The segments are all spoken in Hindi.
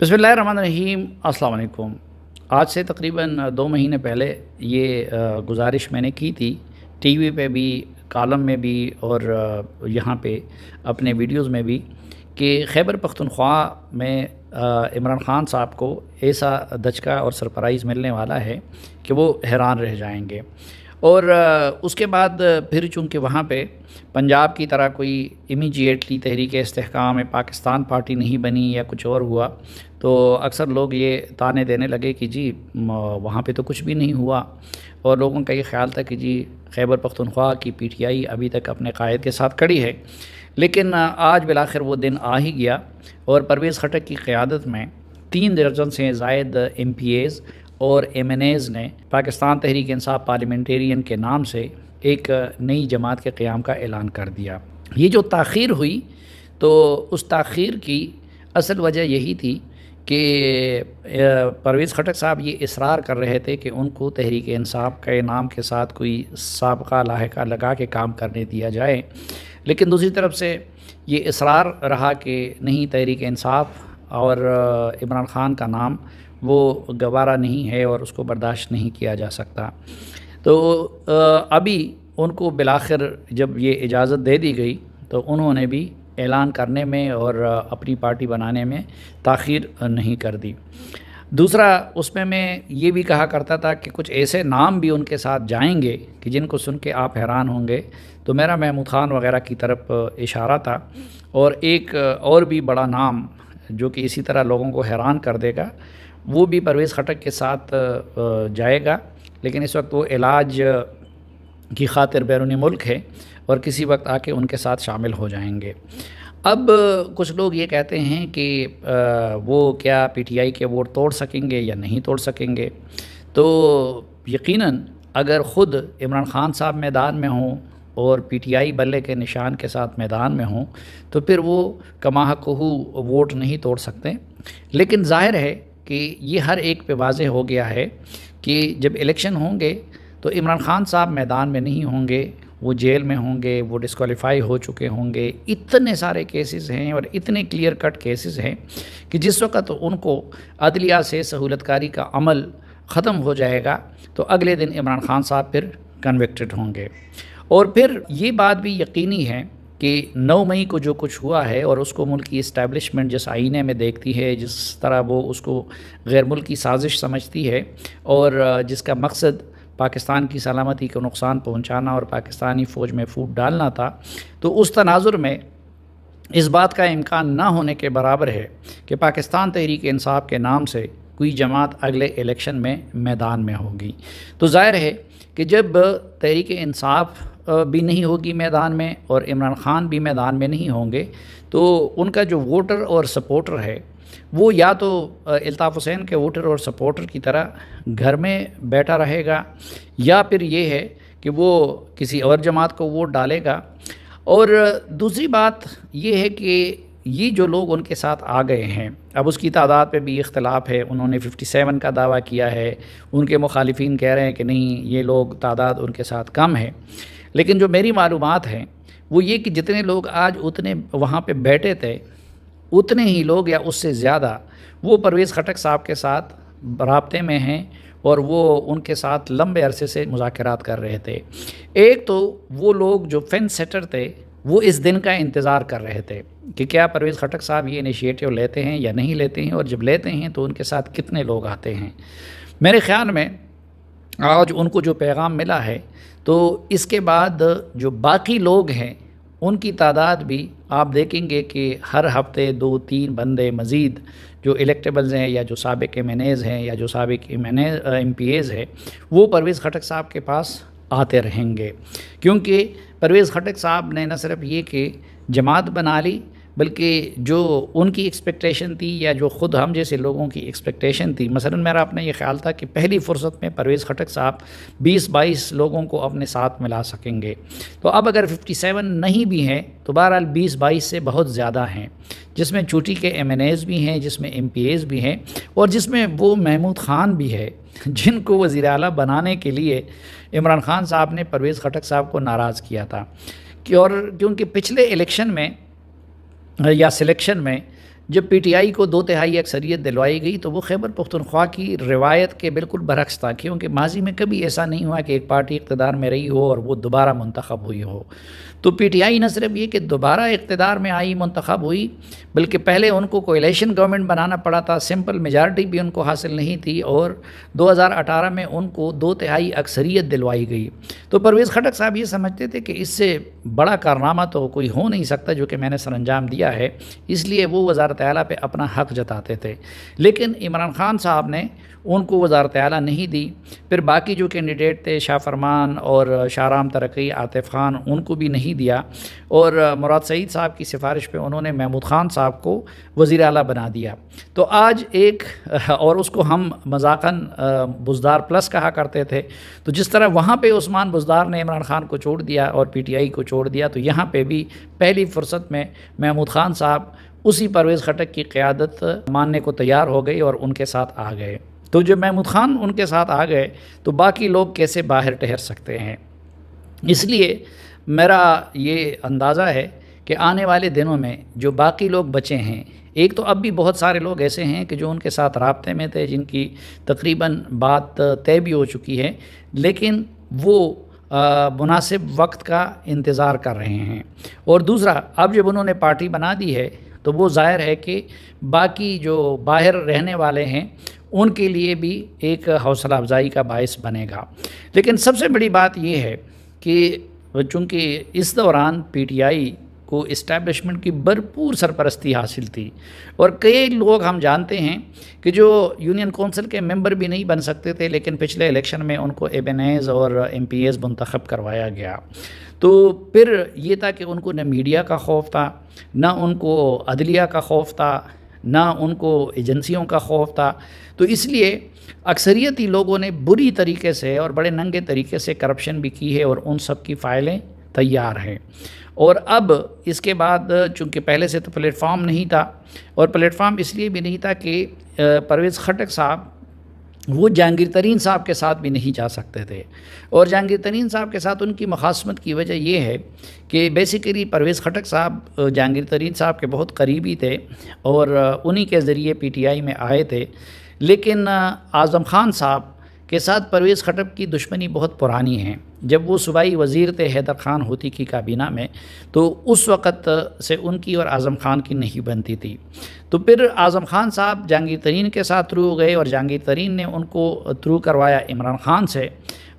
बसमिल रहीम अस्सलाम आज से तकरीबन दो महीने पहले ये गुजारिश मैंने की थी टीवी पे भी कॉलम में भी और यहाँ पे अपने वीडियोस में भी कि खैबर पख्तनख्वा में इमरान ख़ान साहब को ऐसा दचका और सरप्राइज़ मिलने वाला है कि वो हैरान रह जाएंगे और उसके बाद फिर चूँकि वहाँ पे पंजाब की तरह कोई इमीजिएटली तहरीक इसकाम पाकिस्तान पार्टी नहीं बनी या कुछ और हुआ तो अक्सर लोग ये ताने देने लगे कि जी वहाँ पे तो कुछ भी नहीं हुआ और लोगों का ये ख्याल था कि जी खैबर पख्तनख्वा की पीटीआई अभी तक अपने कायद के साथ खड़ी है लेकिन आज बिलाखिर वो दिन आ ही गया और परवेज़ खटक की क़्यादत में तीन दर्जन से जायद एम पी एज़ और एम ने पाकिस्तान तहरीक इंसाफ पार्लियामेंटेरियन के नाम से एक नई जमात के क़्याम का ऐलान कर दिया ये जो तखीर हुई तो उस तखीर की असल वजह यही थी कि परवेज़ खटक साहब ये इसरार कर रहे थे कि उनको तहरीक इंसाफ के नाम के साथ कोई सबका लाहका लगा के काम करने दिया जाए लेकिन दूसरी तरफ से ये इसरार रहा कि नहीं तहरीक इंसाफ और इमरान ख़ान का नाम वो गवारा नहीं है और उसको बर्दाश्त नहीं किया जा सकता तो अभी उनको बिलाखिर जब ये इजाज़त दे दी गई तो उन्होंने भी ऐलान करने में और अपनी पार्टी बनाने में ताखिर नहीं कर दी दूसरा उसमें मैं ये भी कहा करता था कि कुछ ऐसे नाम भी उनके साथ जाएंगे कि जिनको सुन के आप हैरान होंगे तो मेरा महमूद ख़ान वगैरह की तरफ इशारा था और एक और भी बड़ा नाम जो कि इसी तरह लोगों को हैरान कर देगा वो भी परवेज़ खटक के साथ जाएगा लेकिन इस वक्त वो इलाज की खातिर बैरूनी मुल्क है और किसी वक्त आके उनके साथ शामिल हो जाएंगे अब कुछ लोग ये कहते हैं कि वो क्या पीटीआई के वोट तोड़ सकेंगे या नहीं तोड़ सकेंगे तो यकीनन अगर ख़ुद इमरान ख़ान साहब मैदान में हों और पीटीआई बल्ले के निशान के साथ मैदान में हों तो फिर वो कमाह वोट नहीं तोड़ सकते लेकिन ज़ाहिर है कि ये हर एक पे वाज हो गया है कि जब इलेक्शन होंगे तो इमरान खान साहब मैदान में नहीं होंगे वो जेल में होंगे वो डिसक्वालीफाई हो चुके होंगे इतने सारे केसेस हैं और इतने क्लियर कट केसेस हैं कि जिस वक्त उनको अदलिया से सहूलतकारी का अमल ख़त्म हो जाएगा तो अगले दिन इमरान खान साहब फिर कन्विक्टेड होंगे और फिर ये बात भी यकीनी है कि 9 मई को जो कुछ हुआ है और उसको मुल्क की इस्टेब्लिशमेंट जिस आईने में देखती है जिस तरह वो उसको गैर मुल्क की साजिश समझती है और जिसका मकसद पाकिस्तान की सलामती को नुकसान पहुंचाना और पाकिस्तानी फ़ौज में फूट डालना था तो उस तनाजुर में इस बात का इम्कान ना होने के बराबर है कि पाकिस्तान तहरीक इंसाफ के नाम से कोई जमात अगले इलेक्शन में मैदान में होगी तो ज़ाहिर है कि जब तहरीक इंसाफ भी नहीं होगी मैदान में और इमरान खान भी मैदान में नहीं होंगे तो उनका जो वोटर और सपोर्टर है वो या तो अल्ताफ़ हुसैन के वोटर और सपोर्टर की तरह घर में बैठा रहेगा या फिर ये है कि वो किसी और जमात को वोट डालेगा और दूसरी बात ये है कि ये जो लोग उनके साथ आ गए हैं अब उसकी तादाद पे भी इख्तलाफ है उन्होंने 57 का दावा किया है उनके मुखालफी कह रहे हैं कि नहीं ये लोग तादाद उनके साथ कम है लेकिन जो मेरी मालूम है वो ये कि जितने लोग आज उतने वहाँ पे बैठे थे उतने ही लोग या उससे ज़्यादा वो परवेज़ खटक साहब के साथ रबते में हैं और वो उनके साथ लंबे अरसे से मुजात कर रहे थे एक तो वो लोग जो फैन सेटर थे वो इस दिन का इंतज़ार कर रहे थे कि क्या परवेज़ खटक साहब ये इनिशिएटिव लेते हैं या नहीं लेते हैं और जब लेते हैं तो उनके साथ कितने लोग आते हैं मेरे ख़्याल में आज उनको जो पैगाम मिला है तो इसके बाद जो बाकी लोग हैं उनकी तादाद भी आप देखेंगे कि हर हफ्ते दो तीन बंदे मज़ीद जो इलेक्टेबल्स हैं या जो सबक एम हैं या जो सबक M N M P As है वो परवेज़ खटक साहब के पास आते रहेंगे क्योंकि परवेज़ खटक साहब ने न सिर्फ ये कि जमात बना ली बल्कि जो उनकी एक्सपेक्टेशन थी या जो ख़ुद हम जैसे लोगों की एक्सपेक्टेशन थी मसलन मेरा अपना ये ख्याल था कि पहली फुर्सत में परवेज़ खटक साहब 20-22 लोगों को अपने साथ मिला सकेंगे तो अब अगर 57 नहीं भी हैं तो बहरहाल 20-22 से बहुत ज़्यादा हैं जिसमें चूटी के एम भी हैं जिसमें एम भी हैं और जिसमें वो महमूद ख़ान भी है जिनको वज़ी अला बनाने के लिए इमरान खान साहब ने परवेज़ खटक साहब को नाराज़ किया था कि और क्योंकि पिछले इलेक्शन में या सिलेक्शन में जब पीटीआई को दो तिहाई अक्सरियत दिलवाई गई तो वो खैबर पख्तनख्वा की रिवायत के बिल्कुल बरक्स था क्योंकि माजी में कभी ऐसा नहीं हुआ कि एक पार्टी इकतदार में रही हो और वो दोबारा मंतखब हुई हो तो पी टी आई न सिर्फ ये कि दोबारा इकतदार में आई मंतखब हुई बल्कि पहले उनको कोलेशन गवर्नमेंट बनाना पड़ा था सिंपल मेजार्टी भी उनको हासिल नहीं थी और अठारह में उनको दो तिहाई अक्सरियत दिलवाई गई तो परवेज़ खटक साहब ये समझते थे कि इससे बड़ा कारनामा तो कोई हो नहीं सकता जो कि मैंने अंजाम दिया है इसलिए वो वजारत ताली पे अपना हक़ जताते थे लेकिन इमरान ख़ान साहब ने उनको वजारत अली नहीं दी फिर बाकी जो कैंडिडेट थे शाह फरमान और शाहराम तरक्की आतिफ़ ख़ान उनको भी नहीं दिया और मुराद सईद साहब की सिफारिश पे उन्होंने महमूद ख़ान साहब को वज़ी अली बना दिया तो आज एक और उसको हम मजाकन बुजदार प्लस कहा करते थे तो जिस तरह वहाँ पर उस्मान बुजदार ने इमरान ख़ान को छोड़ दिया और पी टी आई को छोड़ दिया तो यहाँ पर भी पहली फुर्सत में महमूद ख़ान साहब उसी परवेज़ खटक की क़्यादत मानने को तैयार हो गई और उनके साथ आ गए तो जब महमूद ख़ान उनके साथ आ गए तो बाकी लोग कैसे बाहर ठहर सकते हैं इसलिए मेरा ये अंदाज़ा है कि आने वाले दिनों में जो बाकी लोग बचे हैं एक तो अब भी बहुत सारे लोग ऐसे हैं कि जो उनके साथ रबते में थे जिनकी तकरीबन बात तय भी हो चुकी है लेकिन वो मुनासिब वक्त का इंतज़ार कर रहे हैं और दूसरा अब जब उन्होंने पार्टी बना दी है तो वो ज़ाहिर है कि बाकी जो बाहर रहने वाले हैं उनके लिए भी एक हौसला अफजाई का बायस बनेगा लेकिन सबसे बड़ी बात यह है कि चूँकि इस दौरान पीटीआई को इस्टेब्लिशमेंट की भरपूर सरपरस्ती हासिल थी और कई लोग हम जानते हैं कि जो यूनियन कौंसिल के मेंबर भी नहीं बन सकते थे लेकिन पिछले इलेक्शन में उनको एज़ और एम पी एस मंतखब करवाया गया तो फिर ये था कि उनको न मीडिया का खौफ था न उनको अदलिया का खौफ था ना उनको एजेंसियों का खौफ था तो इसलिए अक्सरियती लोगों ने बुरी तरीके से और बड़े नंगे तरीके से करप्शन भी की है और उन सब की फ़ाइलें तैयार है और अब इसके बाद चूंकि पहले से तो प्लेटफॉर्म नहीं था और प्लेटफॉर्म इसलिए भी नहीं था कि परवेज़ खटक साहब वो जहांगीर तरीन साहब के साथ भी नहीं जा सकते थे और जहांगीर तरीन साहब के साथ उनकी मखासमत की वजह ये है कि बेसिकली परवेज़ खटक साहब जहांगीर तरीन साहब के बहुत करीबी थे और उन्हीं के ज़रिए पीटीआई में आए थे लेकिन आज़म खान साहब के साथ परवेज़ खटब की दुश्मनी बहुत पुरानी है जब वो सूबाई वज़ीर थे हैदर ख़ान होती की काबीना में तो उस वक़्त से उनकी और आज़म ख़ान की नहीं बनती थी तो फिर आज़म ख़ान साहब जहंगीर तरीन के साथ थ्रू हो गए और जहंगीर तरीन ने उनको थ्रू करवाया इमरान ख़ान से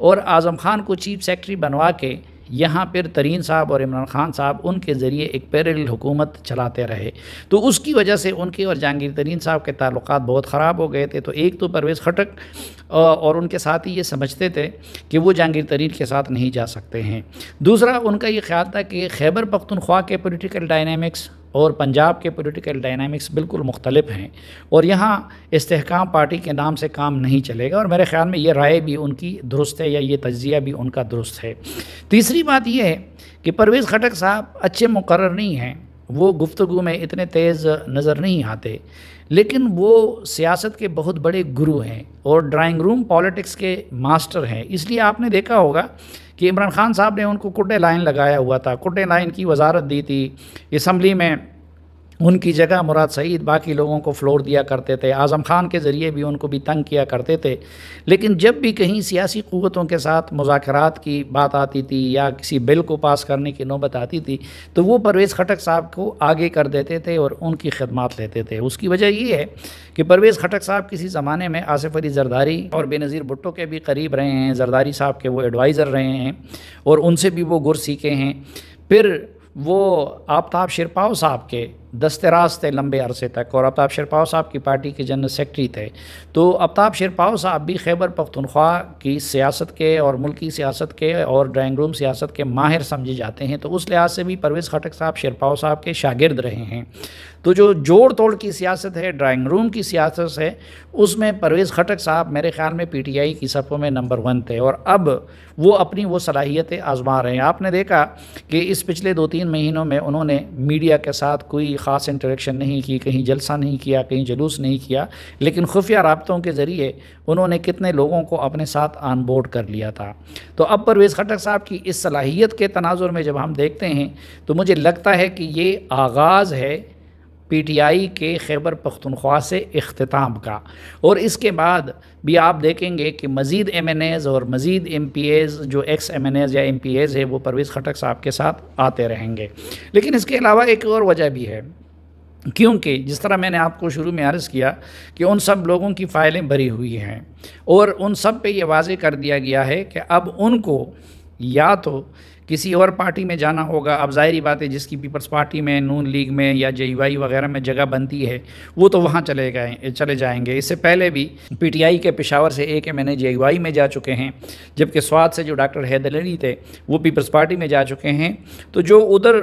और आज़म ख़ान को चीफ सेक्रटरी बनवा के यहाँ पर तरीन साहब और इमरान खान साहब उनके ज़रिए एक पैरल हुकूमत चलाते रहे तो उसकी वजह से उनके और जहांगीर तरीन साहब के ताल्लुक बहुत ख़राब हो गए थे तो एक तो परवेज़ खटक और उनके साथ ही ये समझते थे कि वो जहांगीर तरीन के साथ नहीं जा सकते हैं दूसरा उनका ये ख्याल था कि खैबर पख्तनख्वा के पोलिटिकल डायनमिक्स और पंजाब के पॉलिटिकल डायनामिक्स बिल्कुल मुख्तलिफ हैं और यहाँ इसकाम पार्टी के नाम से काम नहीं चलेगा और मेरे ख़्याल में ये राय भी उनकी दुरुस्त है या ये तजिया भी उनका दुरुस्त है तीसरी बात यह है कि परवेज़ खटक साहब अच्छे मुकर नहीं हैं वो गुफ्तु में इतने तेज़ नज़र नहीं आते लेकिन वो सियासत के बहुत बड़े गुरु हैं और ड्राइंग रूम पॉलिटिक्स के मास्टर हैं इसलिए आपने देखा होगा कि इमरान खान साहब ने उनको कुटे लाइन लगाया हुआ था कुटे लाइन की वजारत दी थी इसम्बली में उनकी जगह मुराद सईद बाकी लोगों को फ्लोर दिया करते थे आज़म खान के ज़रिए भी उनको भी तंग किया करते थे लेकिन जब भी कहीं सियासी क़वतों के साथ मुजाकर की बात आती थी या किसी बिल को पास करने की नौबत आती थी तो वो परवेज़ खटक साहब को आगे कर देते थे और उनकी खदमात लेते थे उसकी वजह ये है कि परवेज़ खटक साहब किसी ज़माने में आसिफ अली जरदारी और बेनज़ीर भुट्टो के भी करीब रहे हैं जरदारी साहब के वो एडवाइज़र रहे हैं और उनसे भी वो गुर सीखे हैं फिर वो आफ्ताब शिरपाव साहब के दस्तराज थे लंबे अरसे तक और आफ्ताब शिरपाव साहब की पार्टी के जनरल सेक्रेटरी थे तो आफ्ताब शिरपाव साहब भी खैबर पख्तनख्वा की सियासत के और मुल्की सियासत के और ड्राइंग रूम सियासत के माहिर समझे जाते हैं तो उस लिहाज से भी परवेज़ खटक साहब शिरपाव साहब के शागिर्द रहे हैं तो जो जोड़ तोड़ की सियासत है ड्राइंग रूम की सियासत है उसमें परवेज़ खटक साहब मेरे ख्याल में पीटीआई की सफ़ों में नंबर वन थे और अब वो अपनी वो सलाहियतें आजमा रहे हैं आपने देखा कि इस पिछले दो तीन महीनों में उन्होंने मीडिया के साथ कोई ख़ास इंटरेक्शन नहीं की कहीं जलसा नहीं किया कहीं जुलूस नहीं किया लेकिन खुफिया रबतों के ज़रिए उन्होंने कितने लोगों को अपने साथ आन बोर्ड कर लिया था तो अब परवेज़ खटक साहब की इस सलाहियत के तनाजुर में जब हम देखते हैं तो मुझे लगता है कि ये आगाज़ है पी टी आई के खैबर पख्तनख्वा से अख्ताम का और इसके बाद भी आप देखेंगे कि मज़ीद एम एन एज़ और मज़ीद एम पी एज़ जो एक्स एम एन एज़ या एम पी एज़ है वो परवेज़ खटक साहब के साथ आते रहेंगे लेकिन इसके अलावा एक और वजह भी है क्योंकि जिस तरह मैंने आपको शुरू में अर्ज़ किया कि उन सब लोगों की फ़ाइलें भरी हुई हैं और उन सब पे ये वाजे कर दिया गया है कि अब उनको या तो किसी और पार्टी में जाना होगा अब ज़ाहरी बात है जिसकी पीपल्स पार्टी में नून लीग में या जे वगैरह में जगह बनती है वो तो वहाँ चले गए चले जाएंगे इससे पहले भी पीटीआई के पेशावर से एक एम एन जे में जा चुके हैं जबकि स्वाद से जो डॉक्टर हैदर अली थे वो पीपल्स पार्टी में जा चुके हैं तो जो उधर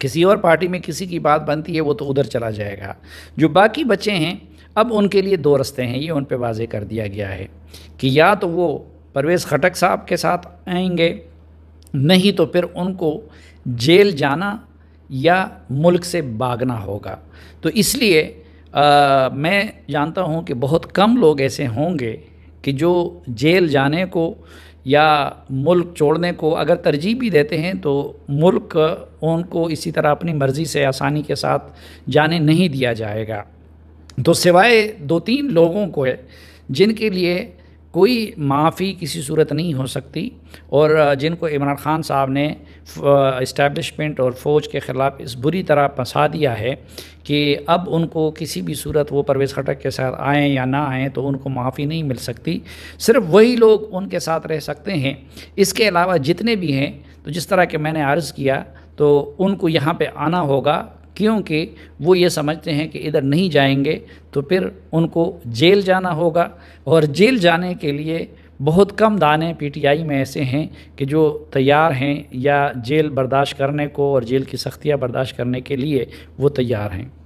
किसी और पार्टी में किसी की बात बनती है वो तो उधर चला जाएगा जो बाकी बच्चे हैं अब उनके लिए दो रस्ते हैं ये उन पर वाजे कर दिया गया है कि या तो वो परवेज़ खटक साहब के साथ आएंगे नहीं तो फिर उनको जेल जाना या मुल्क से भागना होगा तो इसलिए आ, मैं जानता हूँ कि बहुत कम लोग ऐसे होंगे कि जो जेल जाने को या मुल्क छोड़ने को अगर तरजीह भी देते हैं तो मुल्क उनको इसी तरह अपनी मर्ज़ी से आसानी के साथ जाने नहीं दिया जाएगा तो सिवाय दो तीन लोगों को है जिनके लिए कोई माफ़ी किसी सूरत नहीं हो सकती और जिनको इमरान खान साहब ने इस्टेब्लिशमेंट और फ़ौज के ख़िलाफ़ इस बुरी तरह फंसा दिया है कि अब उनको किसी भी सूरत वो परवेज़ खटक के साथ आएँ या ना आएँ तो उनको माफ़ी नहीं मिल सकती सिर्फ वही लोग उनके साथ रह सकते हैं इसके अलावा जितने भी हैं तो जिस तरह के मैंने अर्ज़ किया तो उनको यहाँ पे आना होगा क्योंकि वो ये समझते हैं कि इधर नहीं जाएंगे तो फिर उनको जेल जाना होगा और जेल जाने के लिए बहुत कम दाने पीटीआई में ऐसे हैं कि जो तैयार हैं या जेल बर्दाश्त करने को और जेल की सख्तियाँ बर्दाश्त करने के लिए वो तैयार हैं